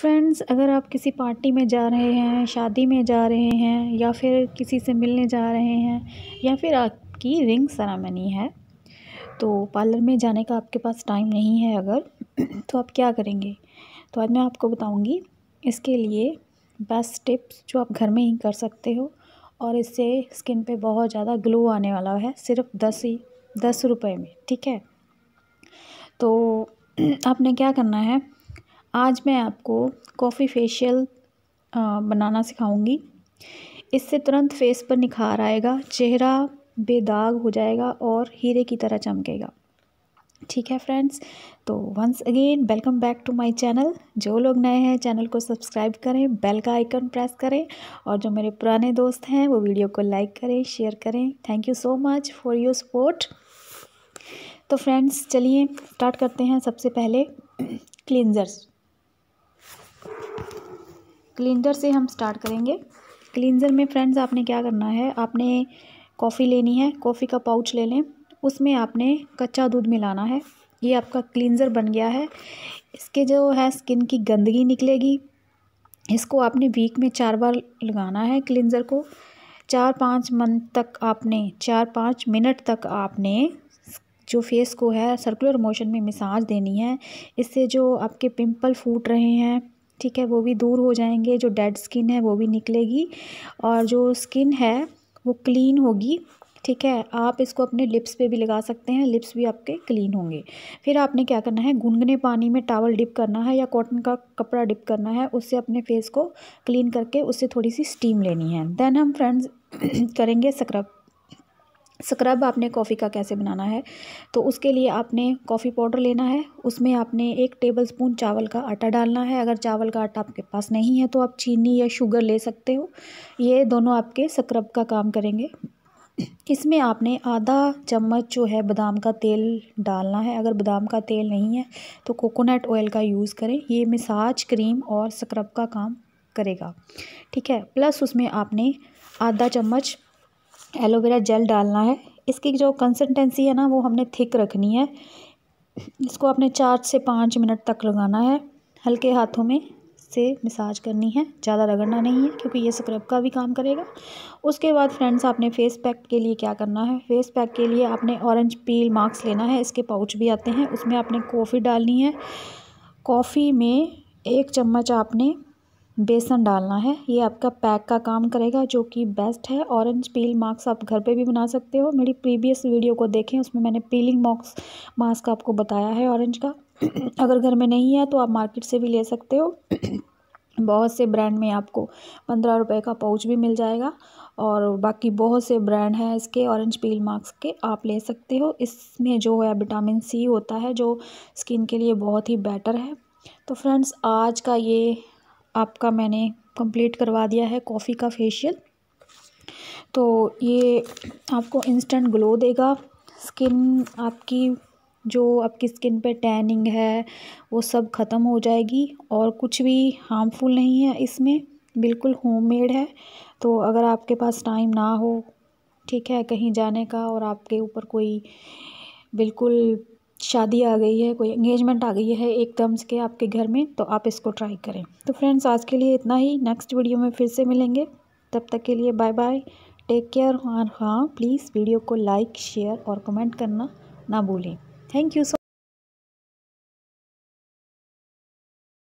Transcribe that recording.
friends अगर आप किसी पार्टी में जा रहे हैं शादी में जा रहे हैं या फिर किसी से मिलने जा रहे हैं या फिर आपकी रिंग सरामनी है तो पार्लर में जाने का आपके पास टाइम नहीं है अगर तो आप क्या करेंगे तो आज मैं आपको बताऊंगी इसके लिए बेस्ट टिप्स जो आप घर में ही कर सकते हो और इससे स्किन पे बहुत ज़्यादा ग्लो आने वाला है सिर्फ दस ही दस रुपये में ठीक है तो आपने क्या करना है आज मैं आपको कॉफ़ी फेशियल बनाना सिखाऊंगी इससे तुरंत फेस पर निखार आएगा चेहरा बेदाग हो जाएगा और हीरे की तरह चमकेगा ठीक है फ्रेंड्स तो once again welcome back to my channel जो लोग नए हैं चैनल को सब्सक्राइब करें बेल का आइकन प्रेस करें और जो मेरे पुराने दोस्त हैं वो वीडियो को लाइक करें शेयर करें thank you so much for your support तो फ्रेंड्स चलिए स्टार्ट करते हैं सबसे पहले क्लिनजर्स क्लिनजर से हम स्टार्ट करेंगे क्लिनजर में फ्रेंड्स आपने क्या करना है आपने कॉफ़ी लेनी है कॉफ़ी का पाउच ले लें उसमें आपने कच्चा दूध मिलाना है ये आपका क्लिनज़र बन गया है इसके जो है स्किन की गंदगी निकलेगी इसको आपने वीक में चार बार लगाना है क्लिनज़र को चार पाँच मंथ तक आपने चार पाँच मिनट तक आपने जो फेस को है सर्कुलर मोशन में मिसाज देनी है इससे जो आपके पिंपल फूट रहे हैं ठीक है वो भी दूर हो जाएंगे जो डेड स्किन है वो भी निकलेगी और जो स्किन है वो क्लीन होगी ठीक है आप इसको अपने लिप्स पे भी लगा सकते हैं लिप्स भी आपके क्लीन होंगे फिर आपने क्या करना है गुनगुने पानी में टावल डिप करना है या कॉटन का कपड़ा डिप करना है उससे अपने फेस को क्लीन करके उससे थोड़ी सी स्टीम लेनी है देन हम फ्रेंड्स करेंगे स्क्रब स्क्रब आपने कॉफ़ी का कैसे बनाना है तो उसके लिए आपने कॉफ़ी पाउडर लेना है उसमें आपने एक टेबल स्पून चावल का आटा डालना है अगर चावल का आटा आपके पास नहीं है तो आप चीनी या शुगर ले सकते हो ये दोनों आपके स्क्रब का काम करेंगे इसमें आपने आधा चम्मच जो है बादाम का तेल डालना है अगर बादाम का तेल नहीं है तो कोकोनट ऑयल का यूज़ करें ये मिसाज क्रीम और स्क्रब का काम करेगा ठीक है प्लस उसमें आपने आधा चम्मच एलोवेरा जेल डालना है इसकी जो कंसिस्टेंसी है ना वो हमने थिक रखनी है इसको आपने चार से पाँच मिनट तक लगाना है हल्के हाथों में से मसाज करनी है ज़्यादा रगड़ना नहीं है क्योंकि ये स्क्रब का भी काम करेगा उसके बाद फ्रेंड्स आपने फेस पैक के लिए क्या करना है फेस पैक के लिए आपने ऑरेंज पील मार्क्स लेना है इसके पाउच भी आते हैं उसमें आपने कॉफ़ी डालनी है कॉफ़ी में एक चम्मच आपने बेसन डालना है ये आपका पैक का काम करेगा जो कि बेस्ट है ऑरेंज पील मास्क आप घर पे भी बना सकते हो मेरी प्रीवियस वीडियो को देखें उसमें मैंने पीलिंग मॉक्स मास्क आपको बताया है ऑरेंज का अगर घर में नहीं है तो आप मार्केट से भी ले सकते हो बहुत से ब्रांड में आपको पंद्रह रुपये का पाउच भी मिल जाएगा और बाकी बहुत से ब्रांड हैं इसके ऑरेंज पील मार्क्स के आप ले सकते हो इसमें जो है विटामिन सी होता है जो स्किन के लिए बहुत ही बेटर है तो फ्रेंड्स आज का ये आपका मैंने कंप्लीट करवा दिया है कॉफ़ी का फेशियल तो ये आपको इंस्टेंट ग्लो देगा स्किन आपकी जो आपकी स्किन पे टैनिंग है वो सब ख़त्म हो जाएगी और कुछ भी हार्मफुल नहीं है इसमें बिल्कुल होममेड है तो अगर आपके पास टाइम ना हो ठीक है कहीं जाने का और आपके ऊपर कोई बिल्कुल शादी आ गई है कोई इंगेजमेंट आ गई है एकदम से आपके घर में तो आप इसको ट्राई करें तो फ्रेंड्स आज के लिए इतना ही नेक्स्ट वीडियो में फिर से मिलेंगे तब तक के लिए बाय बाय टेक केयर और हाँ प्लीज़ वीडियो को लाइक शेयर और कमेंट करना ना भूलें थैंक यू सो